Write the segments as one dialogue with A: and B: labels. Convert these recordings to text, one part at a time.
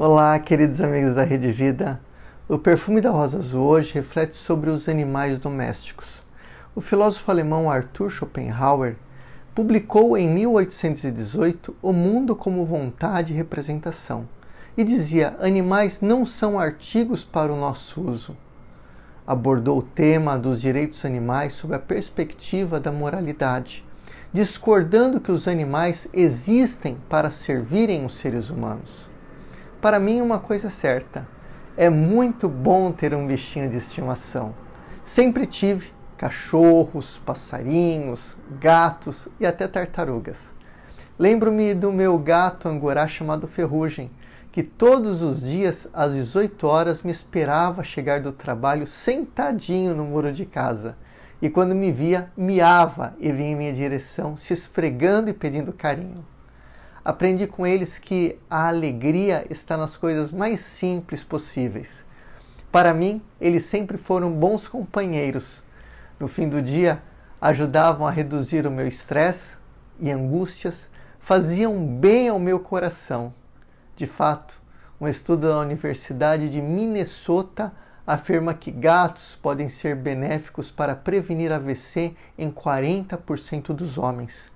A: Olá, queridos amigos da Rede Vida. O perfume da rosa azul hoje reflete sobre os animais domésticos. O filósofo alemão Arthur Schopenhauer publicou em 1818 O Mundo como Vontade e Representação e dizia: animais não são artigos para o nosso uso. Abordou o tema dos direitos animais sob a perspectiva da moralidade, discordando que os animais existem para servirem os seres humanos para mim, uma coisa certa: é muito bom ter um bichinho de estimação. Sempre tive cachorros, passarinhos, gatos e até tartarugas. Lembro-me do meu gato angorá chamado Ferrugem, que todos os dias às 18 horas me esperava chegar do trabalho sentadinho no muro de casa. E quando me via, miava e vinha em minha direção, se esfregando e pedindo carinho. Aprendi com eles que a alegria está nas coisas mais simples possíveis. Para mim, eles sempre foram bons companheiros. No fim do dia, ajudavam a reduzir o meu estresse e angústias, faziam bem ao meu coração. De fato, um estudo da Universidade de Minnesota afirma que gatos podem ser benéficos para prevenir AVC em 40% dos homens.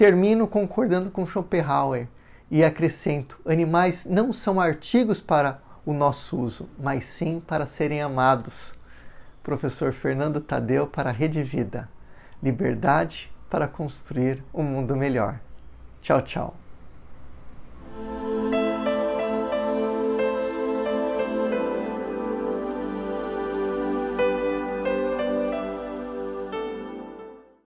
A: Termino concordando com Schopenhauer e acrescento: animais não são artigos para o nosso uso, mas sim para serem amados. Professor Fernando Tadeu para a Rede Vida. Liberdade para construir um mundo melhor. Tchau, tchau.